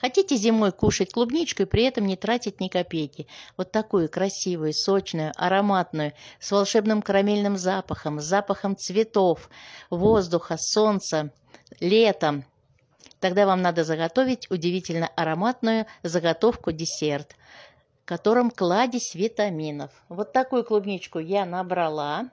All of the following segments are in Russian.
Хотите зимой кушать клубничку и при этом не тратить ни копейки? Вот такую красивую, сочную, ароматную, с волшебным карамельным запахом, с запахом цветов, воздуха, солнца, летом. Тогда вам надо заготовить удивительно ароматную заготовку-десерт, в котором кладезь витаминов. Вот такую клубничку я набрала.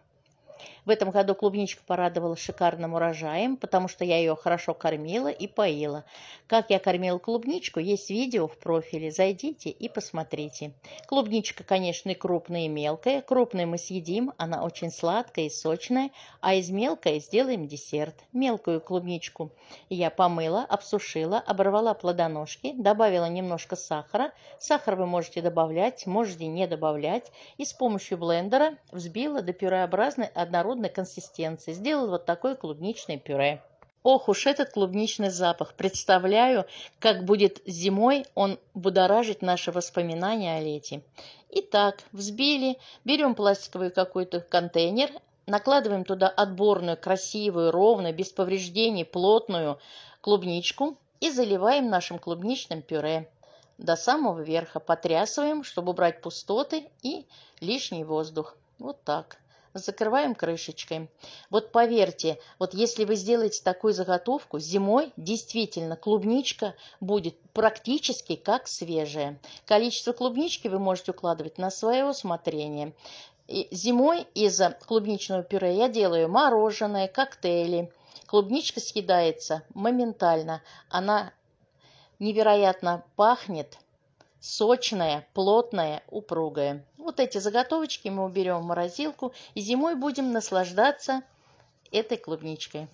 В этом году клубничка порадовала шикарным урожаем, потому что я ее хорошо кормила и поила. Как я кормила клубничку, есть видео в профиле. Зайдите и посмотрите. Клубничка, конечно, и крупная, и мелкая. Крупную мы съедим, она очень сладкая и сочная, а из мелкой сделаем десерт. Мелкую клубничку я помыла, обсушила, оборвала плодоножки, добавила немножко сахара. Сахар вы можете добавлять, можете не добавлять. И с помощью блендера взбила до пюреобразной однородной однородной консистенции. Сделал вот такое клубничное пюре. Ох уж этот клубничный запах. Представляю, как будет зимой он будоражить наши воспоминания о лете. Итак, взбили, берем пластиковый какой-то контейнер, накладываем туда отборную, красивую, ровную, без повреждений, плотную клубничку и заливаем нашим клубничным пюре. До самого верха потрясываем, чтобы убрать пустоты и лишний воздух. Вот так закрываем крышечкой. Вот поверьте, вот если вы сделаете такую заготовку, зимой действительно клубничка будет практически как свежая. Количество клубнички вы можете укладывать на свое усмотрение. И зимой из клубничного пюре я делаю мороженое, коктейли. Клубничка съедается моментально. Она невероятно пахнет – сочное, плотное, упругое. Вот эти заготовочки мы уберем в морозилку и зимой будем наслаждаться этой клубничкой.